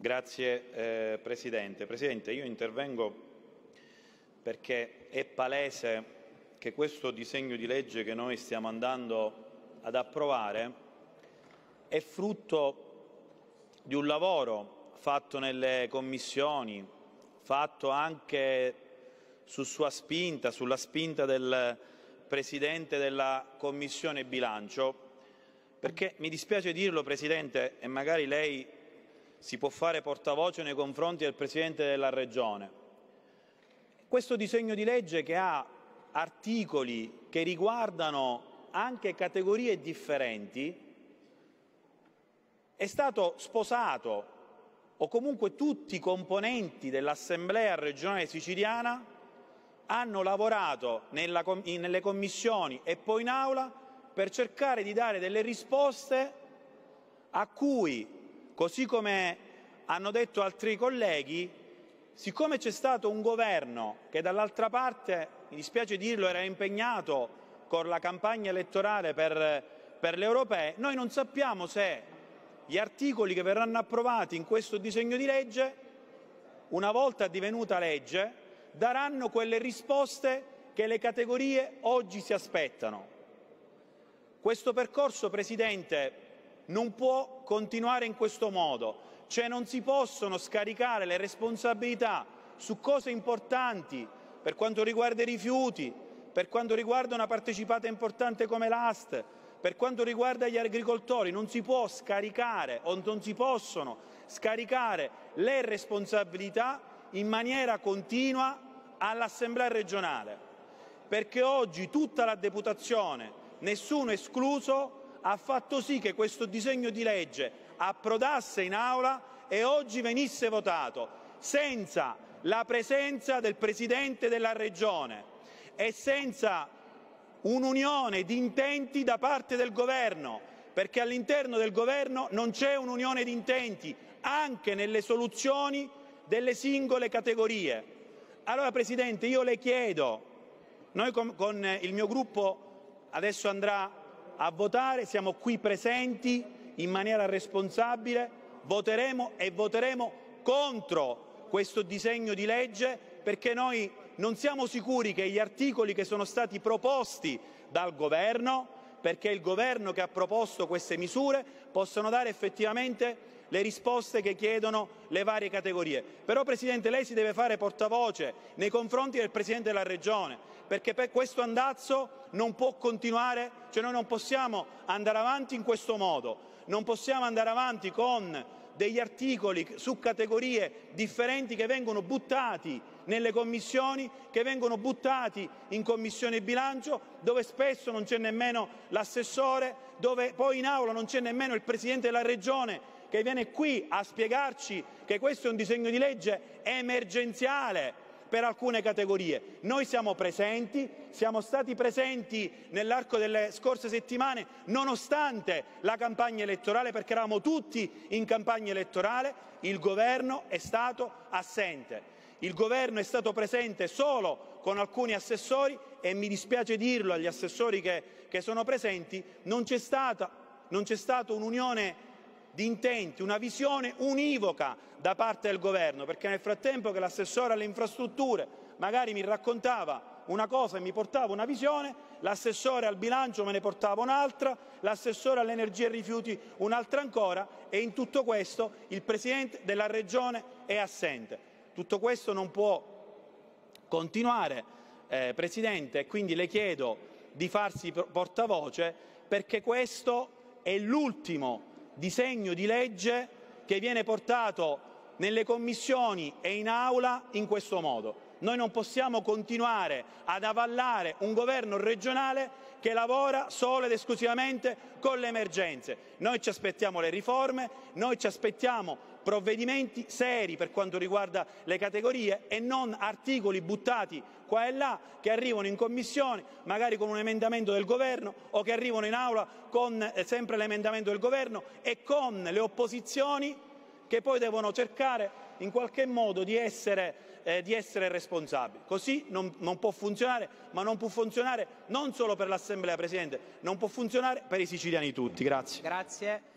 Grazie eh, Presidente. Presidente, io intervengo perché è palese che questo disegno di legge che noi stiamo andando ad approvare è frutto di un lavoro fatto nelle commissioni, fatto anche su sua spinta, sulla spinta del Presidente della Commissione Bilancio, perché mi dispiace dirlo Presidente e magari lei si può fare portavoce nei confronti del Presidente della Regione. Questo disegno di legge che ha articoli che riguardano anche categorie differenti è stato sposato o comunque tutti i componenti dell'Assemblea regionale siciliana hanno lavorato nella, in, nelle commissioni e poi in aula per cercare di dare delle risposte a cui Così come hanno detto altri colleghi, siccome c'è stato un governo che dall'altra parte, mi dispiace dirlo, era impegnato con la campagna elettorale per, per le europee, noi non sappiamo se gli articoli che verranno approvati in questo disegno di legge, una volta divenuta legge, daranno quelle risposte che le categorie oggi si aspettano. Questo percorso, Presidente, non può continuare in questo modo, cioè non si possono scaricare le responsabilità su cose importanti per quanto riguarda i rifiuti, per quanto riguarda una partecipata importante come l'AST, per quanto riguarda gli agricoltori, non si può scaricare o non si possono scaricare le responsabilità in maniera continua all'Assemblea regionale, perché oggi tutta la deputazione, nessuno escluso, ha fatto sì che questo disegno di legge approdasse in aula e oggi venisse votato senza la presenza del Presidente della Regione e senza un'unione di intenti da parte del Governo, perché all'interno del Governo non c'è un'unione di intenti, anche nelle soluzioni delle singole categorie. Allora, Presidente, io le chiedo, noi con, con il mio gruppo adesso andrà a votare, siamo qui presenti in maniera responsabile, voteremo e voteremo contro questo disegno di legge perché noi non siamo sicuri che gli articoli che sono stati proposti dal governo, perché è il governo che ha proposto queste misure, possano dare effettivamente le risposte che chiedono le varie categorie. Però Presidente lei si deve fare portavoce nei confronti del Presidente della Regione, perché per questo andazzo non può continuare, cioè noi non possiamo andare avanti in questo modo, non possiamo andare avanti con degli articoli su categorie differenti che vengono buttati nelle commissioni, che vengono buttati in commissione bilancio, dove spesso non c'è nemmeno l'assessore, dove poi in aula non c'è nemmeno il Presidente della Regione che viene qui a spiegarci che questo è un disegno di legge emergenziale, per alcune categorie. Noi siamo presenti, siamo stati presenti nell'arco delle scorse settimane nonostante la campagna elettorale perché eravamo tutti in campagna elettorale, il governo è stato assente. Il governo è stato presente solo con alcuni assessori e mi dispiace dirlo agli assessori che, che sono presenti, non c'è stata non c'è stata un'unione di intenti, una visione univoca da parte del governo, perché nel frattempo che l'assessore alle infrastrutture magari mi raccontava una cosa e mi portava una visione, l'assessore al bilancio me ne portava un'altra, l'assessore all'energia e rifiuti un'altra ancora e in tutto questo il Presidente della Regione è assente. Tutto questo non può continuare, eh, Presidente, e quindi le chiedo di farsi portavoce perché questo è l'ultimo disegno di legge che viene portato nelle commissioni e in aula in questo modo. Noi non possiamo continuare ad avallare un governo regionale che lavora solo ed esclusivamente con le emergenze. Noi ci aspettiamo le riforme, noi ci aspettiamo provvedimenti seri per quanto riguarda le categorie e non articoli buttati qua e là che arrivano in commissione magari con un emendamento del governo o che arrivano in aula con eh, sempre l'emendamento del governo e con le opposizioni che poi devono cercare in qualche modo di essere, eh, di essere responsabili. Così non, non, può funzionare, ma non può funzionare non solo per l'Assemblea Presidente, non può funzionare per i siciliani tutti. Grazie. Grazie.